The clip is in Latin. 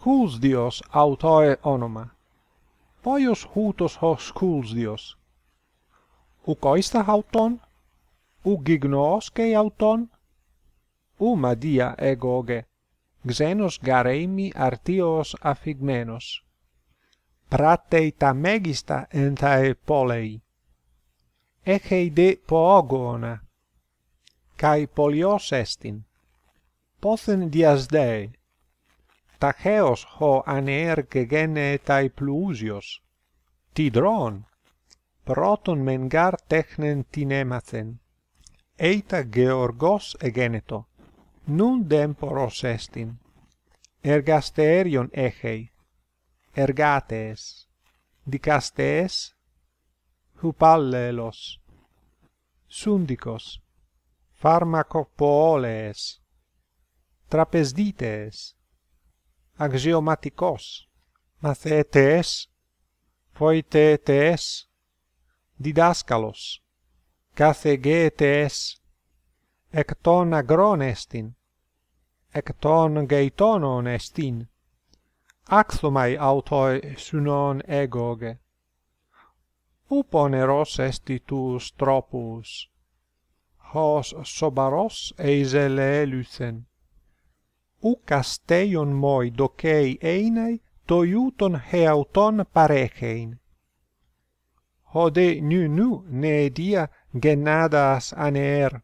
skuls dios autoe onoma. Poios hutos ho skuls dios. U koista auton? U gignos ke auton? U madia egoge. Xenos garemi artios afigmenos. Pratei ta megista entae polei. Echei de poogona. Kai polios estin. Pothen dias dei tacheos ho aner che gene tai plusios ti proton mengar technen tinematen eita georgos egeneto, nun temporos estin ergasterion echei ergates dicastes hupallelos sundicos pharmakopoles trapezdites axiomaticos mathetes poitetes didaskalos kathegetes ekton agronestin ekton geitonon estin axlomai autoi sunon egoge uponeros esti tu stropus hos sobaros eis elelusen u castellon moi docei einei toiuton heauton parechein. Hode nu nu ne dia genadas aneer,